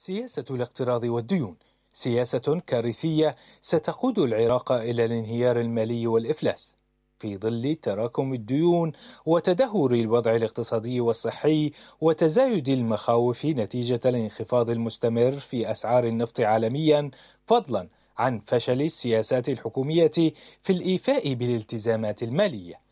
سياسة الاقتراض والديون سياسة كارثية ستقود العراق إلى الانهيار المالي والإفلاس في ظل تراكم الديون وتدهور الوضع الاقتصادي والصحي وتزايد المخاوف نتيجة الانخفاض المستمر في أسعار النفط عالميا فضلا عن فشل السياسات الحكومية في الإيفاء بالالتزامات المالية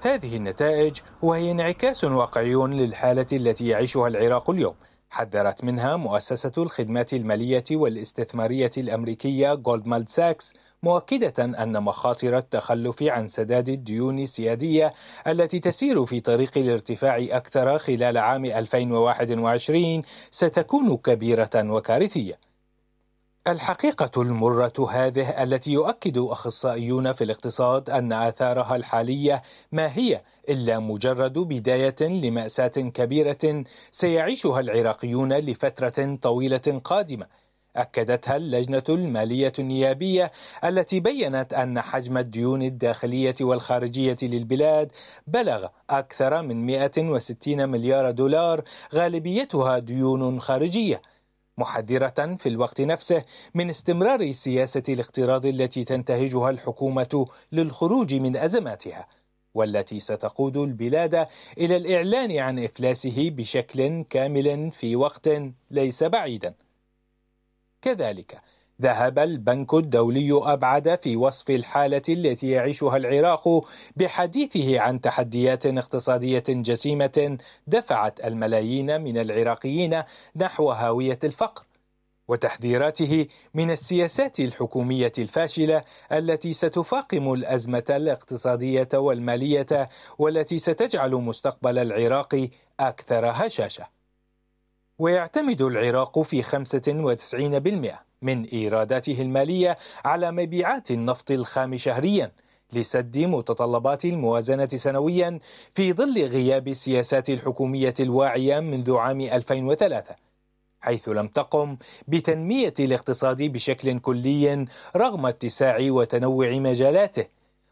هذه النتائج وهي انعكاس واقعي للحالة التي يعيشها العراق اليوم حذرت منها مؤسسة الخدمات المالية والاستثمارية الأمريكية جولدمان ساكس مؤكدة أن مخاطر التخلف عن سداد الديون السيادية التي تسير في طريق الارتفاع أكثر خلال عام 2021 ستكون كبيرة وكارثية الحقيقة المرة هذه التي يؤكد أخصائيون في الاقتصاد أن آثارها الحالية ما هي إلا مجرد بداية لمأساة كبيرة سيعيشها العراقيون لفترة طويلة قادمة. أكدتها اللجنة المالية النيابية التي بيّنت أن حجم الديون الداخلية والخارجية للبلاد بلغ أكثر من 160 مليار دولار غالبيتها ديون خارجية. محذرة في الوقت نفسه من استمرار سياسة الاقتراض التي تنتهجها الحكومة للخروج من أزماتها والتي ستقود البلاد إلى الإعلان عن إفلاسه بشكل كامل في وقت ليس بعيدا كذلك ذهب البنك الدولي أبعد في وصف الحالة التي يعيشها العراق بحديثه عن تحديات اقتصادية جسيمة دفعت الملايين من العراقيين نحو هاوية الفقر وتحذيراته من السياسات الحكومية الفاشلة التي ستفاقم الأزمة الاقتصادية والمالية والتي ستجعل مستقبل العراق أكثر هشاشة ويعتمد العراق في 95% من إيراداته المالية على مبيعات النفط الخام شهرياً لسد متطلبات الموازنة سنويا في ظل غياب السياسات الحكومية الواعية منذ عام 2003 حيث لم تقم بتنمية الاقتصاد بشكل كلي رغم اتساع وتنوع مجالاته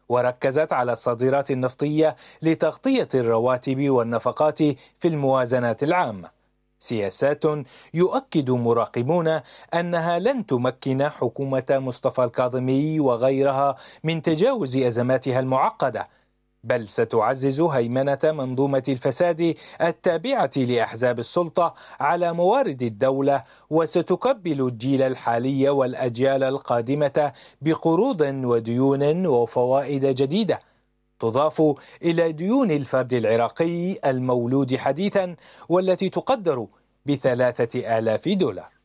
وركزت على الصادرات النفطية لتغطية الرواتب والنفقات في الموازنات العامة سياسات يؤكد مراقبون انها لن تمكن حكومه مصطفى الكاظمي وغيرها من تجاوز ازماتها المعقده بل ستعزز هيمنه منظومه الفساد التابعه لاحزاب السلطه على موارد الدوله وستكبل الجيل الحالي والاجيال القادمه بقروض وديون وفوائد جديده تضاف إلى ديون الفرد العراقي المولود حديثا والتي تقدر بثلاثة آلاف دولار